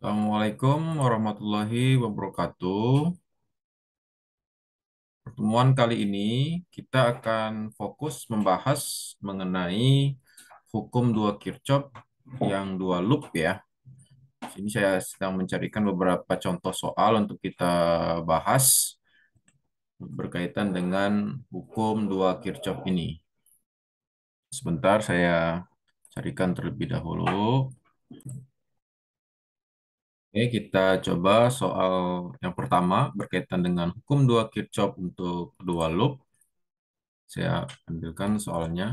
Assalamualaikum warahmatullahi wabarakatuh. Pertemuan kali ini kita akan fokus membahas mengenai hukum dua Kirchhoff yang dua loop ya. Ini saya sedang mencarikan beberapa contoh soal untuk kita bahas berkaitan dengan hukum dua Kirchhoff ini. Sebentar saya carikan terlebih dahulu. Oke, kita coba soal yang pertama berkaitan dengan hukum dua Kirchhoff untuk dua loop. Saya ambilkan soalnya.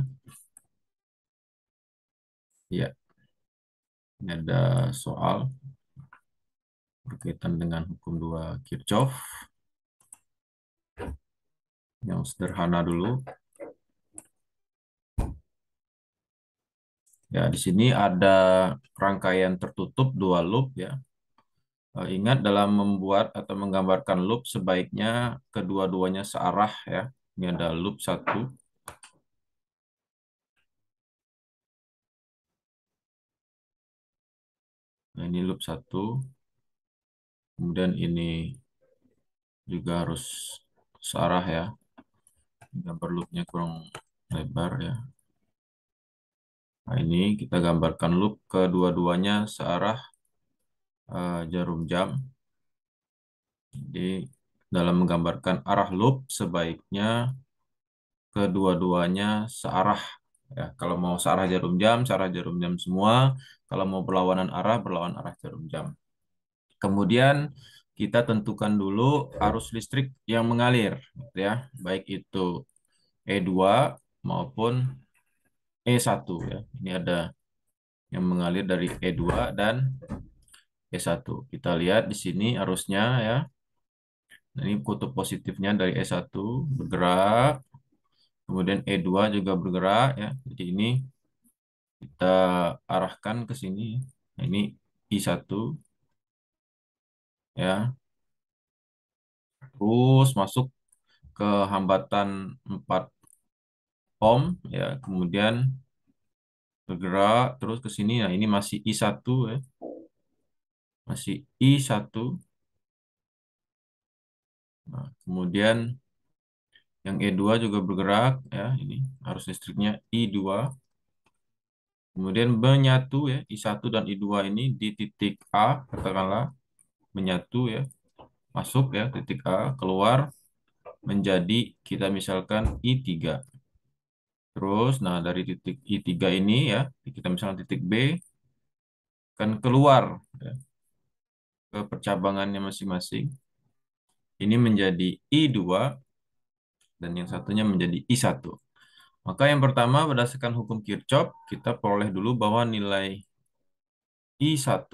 Ya, ini ada soal berkaitan dengan hukum dua Kirchhoff. Yang sederhana dulu. Ya, di sini ada rangkaian tertutup dua loop ya. Eh, ingat dalam membuat atau menggambarkan loop sebaiknya kedua-duanya searah ya. Ini ada loop satu. Nah, ini loop satu. Kemudian ini juga harus searah ya. Gambar loopnya kurang lebar ya. Nah, ini kita gambarkan loop kedua-duanya searah uh, jarum jam. Jadi dalam menggambarkan arah loop sebaiknya kedua-duanya searah. Ya, kalau mau searah jarum jam, searah jarum jam semua. Kalau mau berlawanan arah, berlawan arah jarum jam. Kemudian kita tentukan dulu arus listrik yang mengalir, ya, baik itu E2 maupun E1 ya. Ini ada yang mengalir dari E2 dan E1. Kita lihat di sini arusnya ya. Nah, ini kutub positifnya dari E1 bergerak. Kemudian E2 juga bergerak ya. Jadi ini kita arahkan ke sini. Nah, ini I1 ya. Terus masuk ke hambatan 4 ohm ya. Kemudian bergerak terus ke sini. Nah, ini masih I1 ya masih I1. Nah, kemudian yang E2 juga bergerak ya, ini arus listriknya I2. Kemudian menyatu ya, I1 dan I2 ini di titik A katakanlah menyatu ya. Masuk ya titik A, keluar menjadi kita misalkan I3. Terus nah dari titik I3 ini ya, kita misalkan titik B kan keluar ya ke percabangannya masing-masing. Ini menjadi I2 dan yang satunya menjadi I1. Maka yang pertama berdasarkan hukum Kirchhoff kita peroleh dulu bahwa nilai I1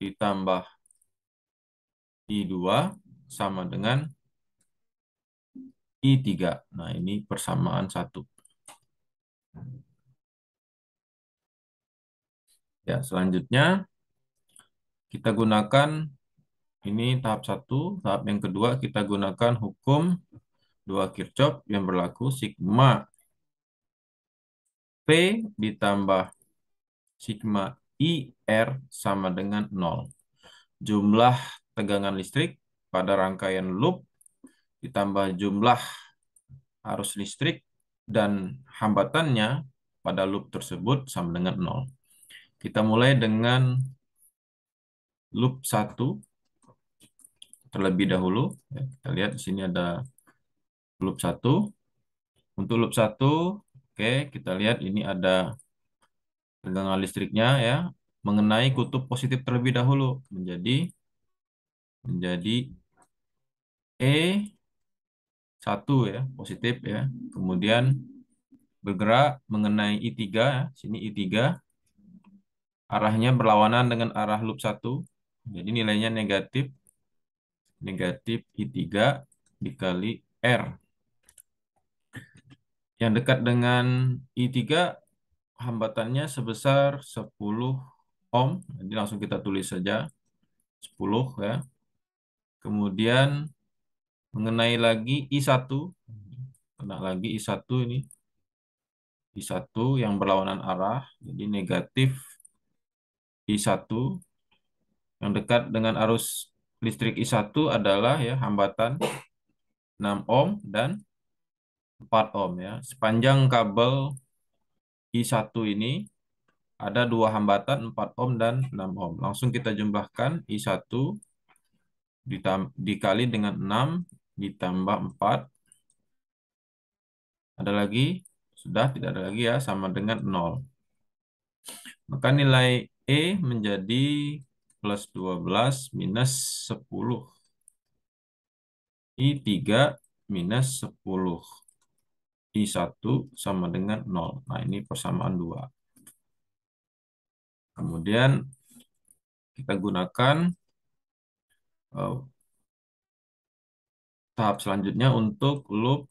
ditambah I2 sama dengan I3. Nah, ini persamaan satu. Ya, selanjutnya kita gunakan ini tahap satu. Tahap yang kedua kita gunakan hukum dua Kirchhoff yang berlaku sigma P ditambah sigma IR sama dengan nol Jumlah tegangan listrik pada rangkaian loop ditambah jumlah arus listrik dan hambatannya pada loop tersebut sama dengan nol Kita mulai dengan loop 1 terlebih dahulu. Ya, kita lihat di sini ada loop 1. Untuk loop 1, oke, kita lihat ini ada tegangan listriknya ya mengenai kutub positif terlebih dahulu menjadi menjadi E 1 ya, positif ya. Kemudian bergerak mengenai I3 ya. Sini I3 arahnya berlawanan dengan arah loop 1 jadi nilainya negatif, negatif I3 dikali R. Yang dekat dengan I3, hambatannya sebesar 10 ohm. Jadi langsung kita tulis saja 10 ya. Kemudian mengenai lagi I1, kena lagi I1 ini. I1 yang berlawanan arah, jadi negatif I1 yang dekat dengan arus listrik I1 adalah ya hambatan 6 ohm dan 4 ohm ya. Sepanjang kabel I1 ini ada dua hambatan 4 ohm dan 6 ohm. Langsung kita jumlahkan I1 dikali dengan 6 ditambah 4 ada lagi? Sudah tidak ada lagi ya, sama dengan 0. Maka nilai E menjadi plus 12 minus 10. I3 minus 10. I1 sama dengan 0. Nah, ini persamaan 2. Kemudian kita gunakan uh, tahap selanjutnya untuk loop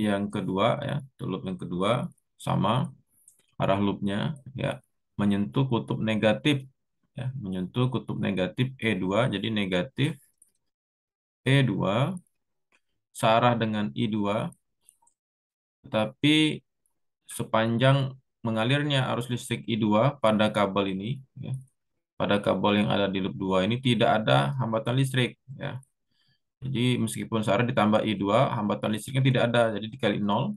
yang kedua ya, loop yang kedua sama arah loopnya ya menyentuh kutub negatif ya, menyentuh kutub negatif E2 jadi negatif E2 searah dengan I2 tetapi sepanjang mengalirnya arus listrik I2 pada kabel ini ya, pada kabel yang ada di loop 2 ini tidak ada hambatan listrik ya. Jadi meskipun searah ditambah I2 hambatan listriknya tidak ada jadi dikali 0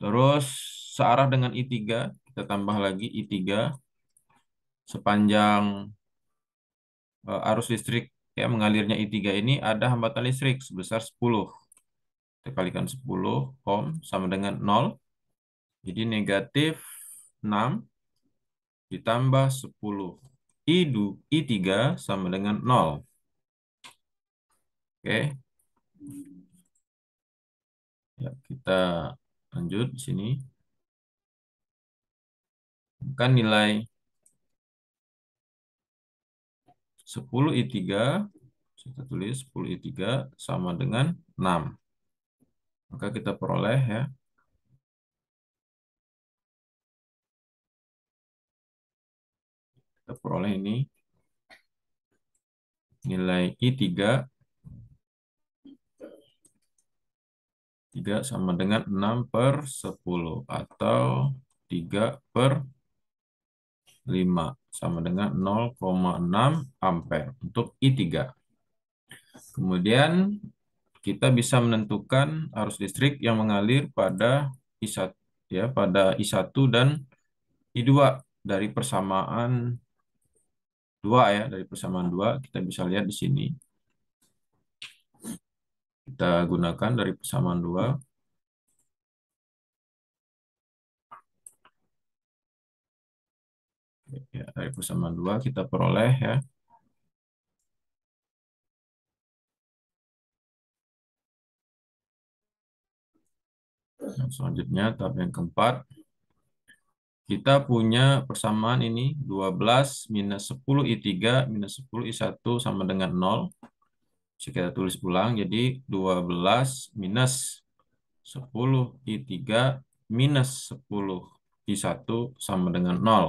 terus searah dengan I3 kita tambah lagi I3 sepanjang uh, arus listrik ya mengalirnya I3 ini ada hambatan listrik sebesar 10. Kita kalikan 10 ohm sama dengan 0. Jadi negatif 6 ditambah 10. I2, I3 sama dengan 0. Oke. Ya, kita lanjut sini. Kan nilai 10 I3, kita tulis 10 I3 sama dengan 6. Maka kita peroleh ya. Kita peroleh ini nilai I3 3 sama dengan 6 per 10 atau 3 per 10. 5 sama dengan 0,6 ampere untuk I3. Kemudian kita bisa menentukan arus listrik yang mengalir pada I1 ya pada I1 dan I2 dari persamaan 2 ya, dari persamaan 2 kita bisa lihat di sini. Kita gunakan dari persamaan 2 Ya, tarik bersama 2 kita peroleh ya. Yang selanjutnya tab yang keempat. Kita punya persamaan ini 12 minus 10 I3 minus 10 I1 sama dengan 0. Jadi kita tulis ulang, jadi 12 minus 10 I3 minus 10 I1 sama dengan 0.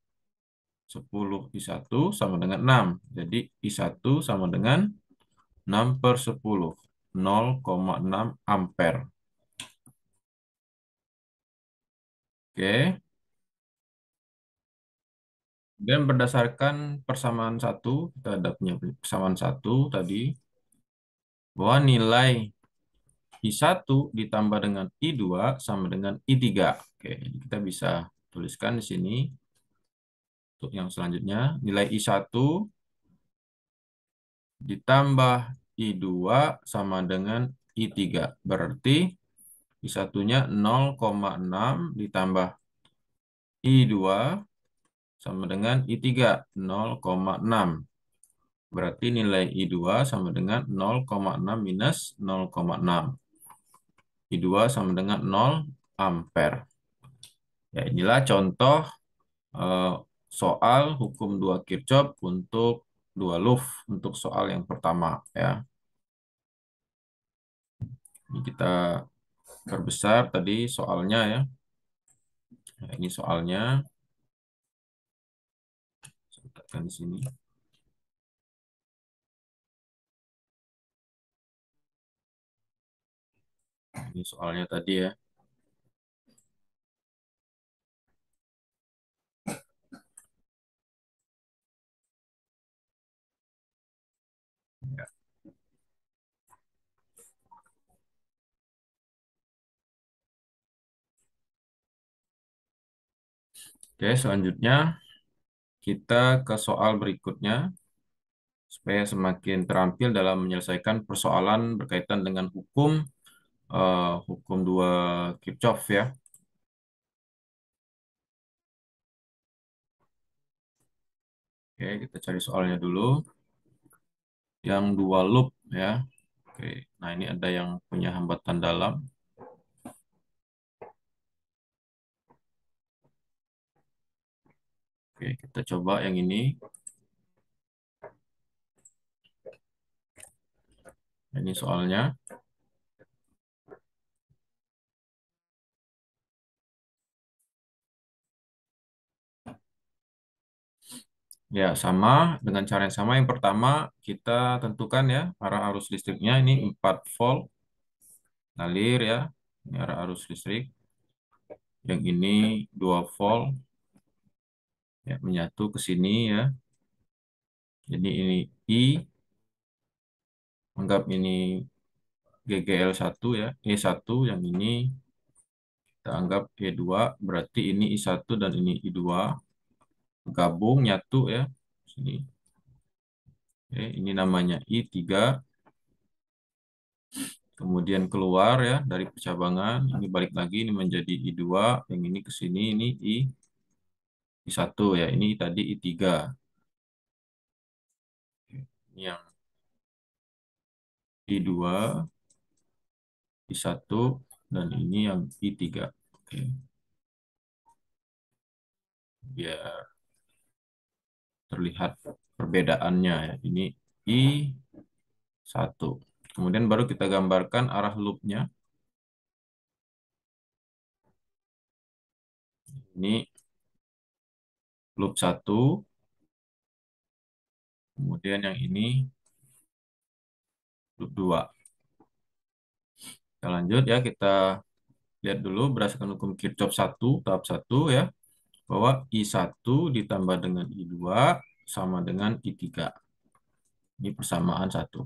10 I1 sama dengan 6. Jadi I1 sama dengan 6 per 10, 0,6 ampere. Oke. Dan berdasarkan persamaan 1, kita ada punya persamaan 1 tadi, bahwa nilai I1 ditambah dengan I2 sama dengan I3. Oke, kita bisa tuliskan di sini untuk yang selanjutnya, nilai I1 ditambah I2 sama dengan I3. Berarti I1-nya 0,6 ditambah I2 sama dengan I3, 0,6. Berarti nilai I2 sama dengan 0,6 minus 0,6. I2 sama dengan 0 ampere. Ya, inilah contoh uh, soal hukum dua Kirchhoff untuk dua Loof untuk soal yang pertama ya. Ini kita perbesar tadi soalnya ya. Nah, ini soalnya. Saya letakkan di sini. Ini soalnya tadi ya. ya. Oke, selanjutnya kita ke soal berikutnya supaya semakin terampil dalam menyelesaikan persoalan berkaitan dengan hukum uh, hukum dua Kirchhoff ya. Oke, kita cari soalnya dulu yang dua loop ya. Oke, nah ini ada yang punya hambatan dalam. Oke, kita coba yang ini. Ini soalnya. Ya, sama dengan cara yang sama. Yang pertama, kita tentukan ya arah arus listriknya ini 4 volt ngalir ya. Ini arah arus listrik. Yang ini 2 volt ya menyatu ke sini ya. Jadi ini I anggap ini GGL1 ya, E1 yang ini kita anggap E2 berarti ini I1 dan ini I2 gabung nyatu ya sini oke ini namanya i3 kemudian keluar ya dari percabangan ini balik lagi ini menjadi i2 yang ini ke sini ini i i1 ya ini tadi i3 ini yang i2 i1 dan ini yang i3 oke biar terlihat perbedaannya ya. Ini I1. Kemudian baru kita gambarkan arah loopnya. Ini loop 1. Kemudian yang ini loop 2. Kita lanjut ya, kita lihat dulu berdasarkan hukum Kirchhoff 1, tahap 1 ya bahwa I1 ditambah dengan I2 sama dengan I3. Ini persamaan satu.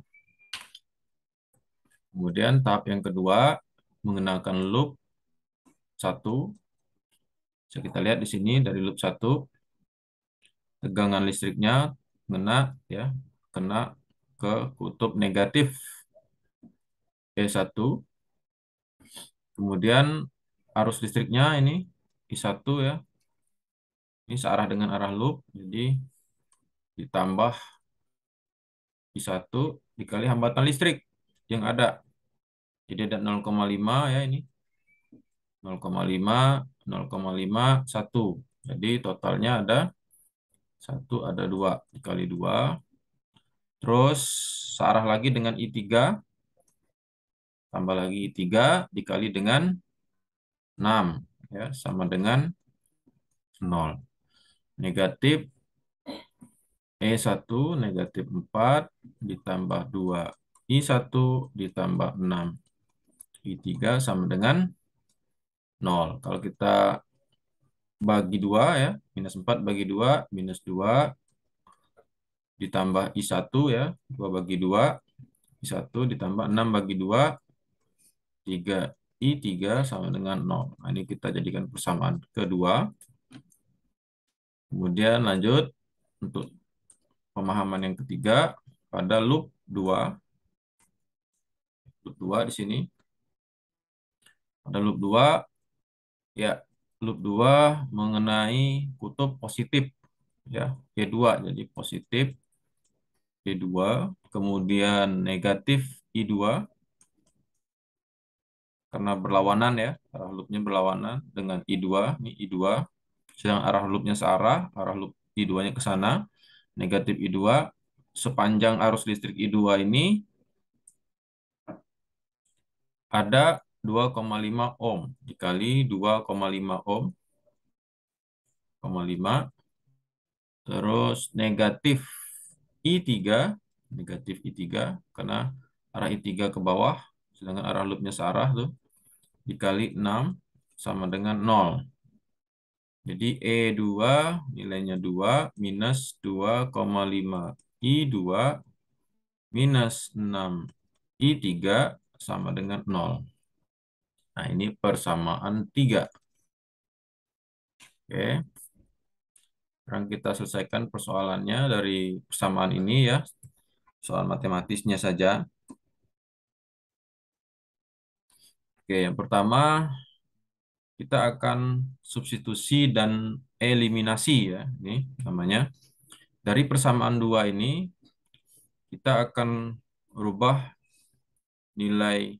Kemudian tahap yang kedua mengenalkan loop 1. Bisa kita lihat di sini dari loop 1 tegangan listriknya kena ya, kena ke kutub negatif E1. Kemudian arus listriknya ini I1 ya, ini searah dengan arah loop jadi ditambah di satu dikali hambatan listrik yang ada jadi ada 0,5 ya ini 0,5 0,5 satu, jadi totalnya ada satu ada dua dikali dua, terus searah lagi dengan I3 tambah lagi I3 dikali dengan 6 ya sama dengan 0 Negatif E1 negatif 4 ditambah 2 I1 ditambah 6 I3 sama dengan 0. Kalau kita bagi 2 ya, minus 4 bagi 2, minus 2 ditambah I1 ya, 2 bagi 2, I1 ditambah 6 bagi 2, 3. I3 sama dengan 0. Nah, ini kita jadikan persamaan kedua. Kemudian lanjut untuk pemahaman yang ketiga pada loop 2. Loop 2 di sini. Pada loop 2 ya, loop 2 mengenai kutub positif ya, G2 jadi positif G2, kemudian negatif I2 karena berlawanan ya, loopnya berlawanan dengan I2, ini I2 sedang arah loopnya searah, arah loop I2-nya ke sana, negatif I2, sepanjang arus listrik I2 ini ada 2,5 ohm dikali 2,5 ohm 0,5 terus negatif I3 negatif I3 karena arah I3 ke bawah sedangkan arah loopnya searah tuh dikali 6 sama dengan 0 jadi E2 nilainya 2 minus 2,5 I2 minus 6 I3 sama dengan 0. Nah, ini persamaan 3. Oke. Sekarang kita selesaikan persoalannya dari persamaan ini ya. Soal matematisnya saja. Oke, yang pertama kita akan substitusi dan eliminasi ya ini namanya dari persamaan dua ini kita akan rubah nilai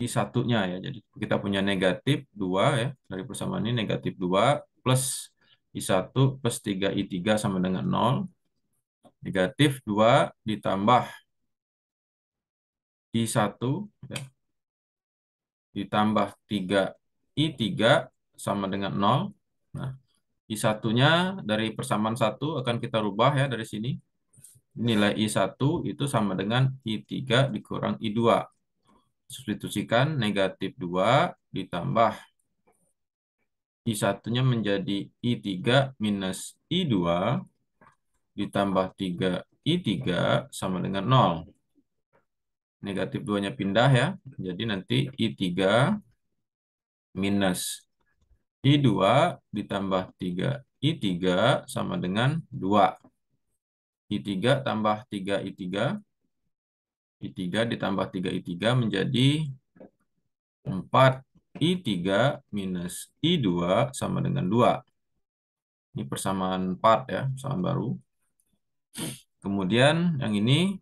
i satunya ya jadi kita punya negatif dua ya dari persamaan ini negatif dua plus i 1 plus 3 i 3 sama dengan nol negatif dua ditambah i 1 ya, ditambah tiga I3 sama dengan 0. Nah, I1-nya dari persamaan 1 akan kita rubah ya dari sini. Nilai I1 itu sama dengan I3 dikurang I2. Substitusikan negatif 2 ditambah I1-nya menjadi I3 minus I2 ditambah 3 I3 sama dengan 0. Negatif 2-nya pindah ya. Jadi nanti I3 minus I2 ditambah 3 I3 sama dengan 2. I3 tambah 3 I3. I3 ditambah 3 I3 menjadi 4 I3 minus I2 sama dengan 2. Ini persamaan 4 ya, persamaan baru. Kemudian yang ini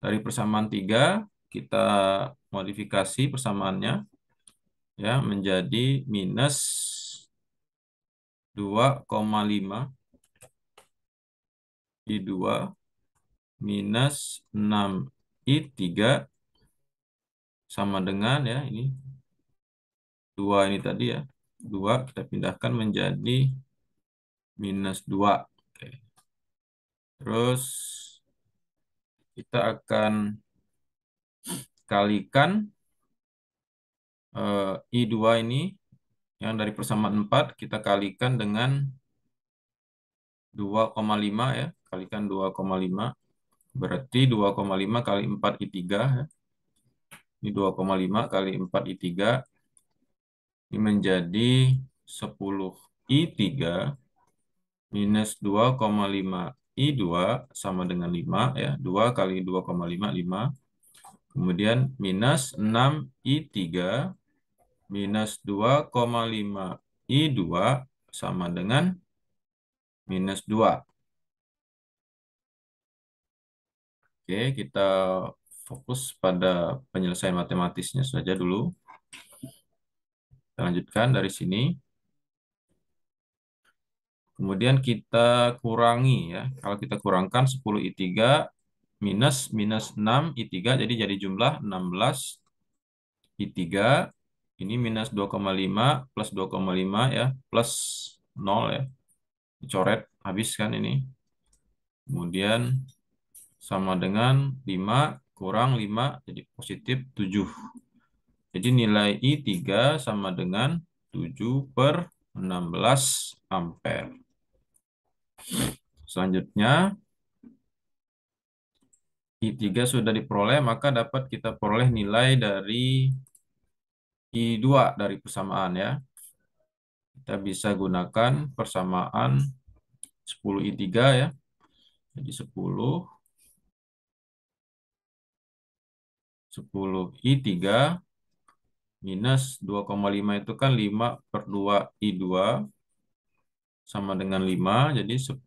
dari persamaan 3 kita modifikasi persamaannya ya menjadi minus 2,5 I2 minus 6 I3 sama dengan ya ini 2 ini tadi ya 2 kita pindahkan menjadi minus 2 Oke. terus kita akan kalikan Eh, I2 ini yang dari persamaan 4 kita kalikan dengan 2,5 ya. Kalikan 2,5. Berarti 2,5 kali 4 I3 ya. Ini 2,5 kali 4 I3. Ini menjadi 10 I3 minus 2,5 I2 sama dengan 5 ya. 2 kali 2,5 5. Kemudian minus 6 I3 minus 2,5 I2 sama dengan minus 2. Oke, kita fokus pada penyelesaian matematisnya saja dulu. Kita lanjutkan dari sini. Kemudian kita kurangi ya. Kalau kita kurangkan 10 I3 minus minus 6 I3, jadi jadi jumlah 16 I3 ini minus 2,5 plus 2,5 ya, plus 0 ya. Dicoret, habis kan ini. Kemudian sama dengan 5 kurang 5, jadi positif 7. Jadi nilai I3 sama dengan 7 per 16 ampere. Selanjutnya, I3 sudah diperoleh, maka dapat kita peroleh nilai dari I2 dari persamaan ya. Kita bisa gunakan persamaan 10I3 ya. Jadi 10 10I3 minus 2,5 itu kan 5 per 2I2 sama dengan 5. Jadi 10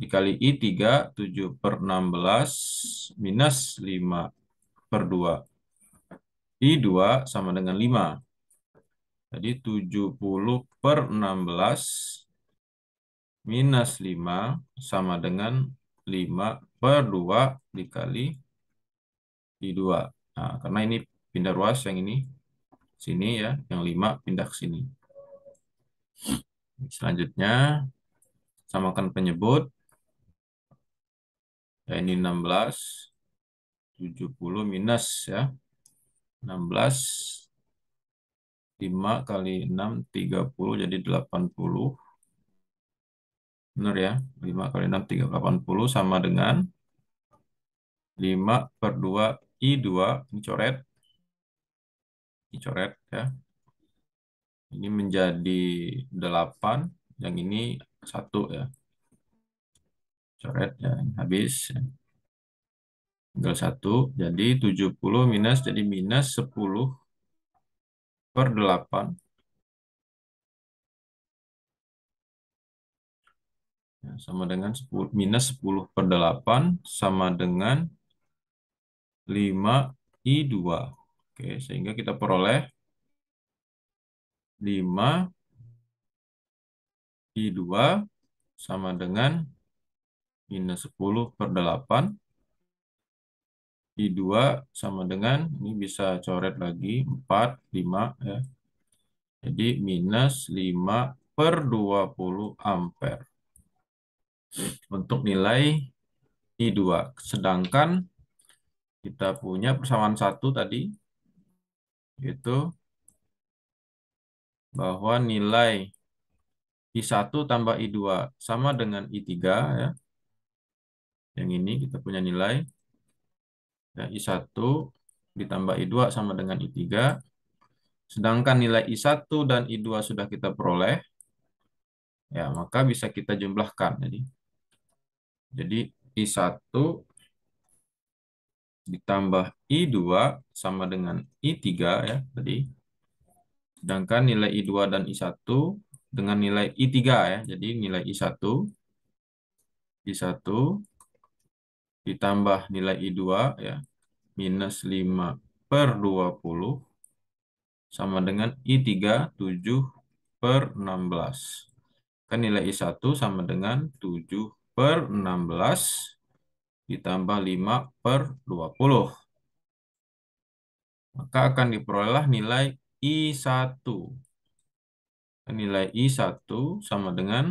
dikali I3 7 per 16 minus 5 per 2. I 2 sama dengan 5. Jadi 70 per 16 minus 5 sama dengan 5 per 2 dikali I 2. Nah, karena ini pindah ruas yang ini sini ya, yang 5 pindah ke sini. Selanjutnya, samakan penyebut. Ya, ini 16, 70 minus ya, 16 5 kali 6 30 jadi 80 benar ya 5 kali 6 3 80 sama dengan 5 per 2 I2 ini coret ini coret ya ini menjadi 8 yang ini 1 ya coret ya habis ya. Tinggal 1, jadi 70 minus, jadi minus 10 per 8. Ya, sama dengan 10, minus 10 per 8 sama dengan 5I2. Oke, sehingga kita peroleh 5 I2 sama dengan minus 10 per 8 i 2 sama dengan, ini bisa coret lagi, 4, 5 ya. Jadi minus 5 per 20 ampere untuk nilai I2. Sedangkan kita punya persamaan satu tadi, yaitu bahwa nilai I1 tambah I2 sama dengan I3 ya. Yang ini kita punya nilai Ya, I1 ditambah I2 sama dengan I3. Sedangkan nilai I1 dan I2 sudah kita peroleh, ya maka bisa kita jumlahkan. Jadi, jadi I1 ditambah I2 sama dengan I3 ya tadi. Sedangkan nilai I2 dan I1 dengan nilai I3 ya. Jadi nilai I1 I1 ditambah nilai I2 ya minus 5 per 20 sama dengan I3 7 per 16. Kan nilai I1 sama dengan 7 per 16 ditambah 5 per 20. Maka akan diperolehlah nilai I1. Nilai I1 sama dengan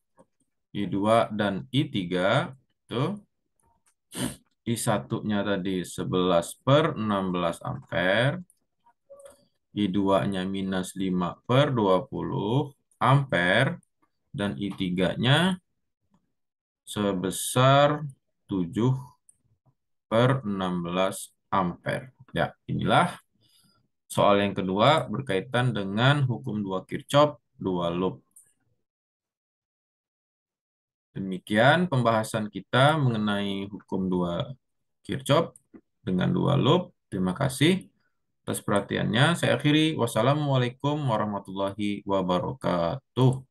I2 dan I3 itu I1-nya tadi 11 per 16 ampere, I2-nya minus 5 per 20 ampere, dan I3-nya sebesar 7 per 16 ampere. Ya, inilah soal yang kedua berkaitan dengan hukum dua Kirchhoff dua loop. Demikian pembahasan kita mengenai hukum dua Kirchhoff dengan dua loop. Terima kasih atas perhatiannya. Saya akhiri. Wassalamualaikum warahmatullahi wabarakatuh.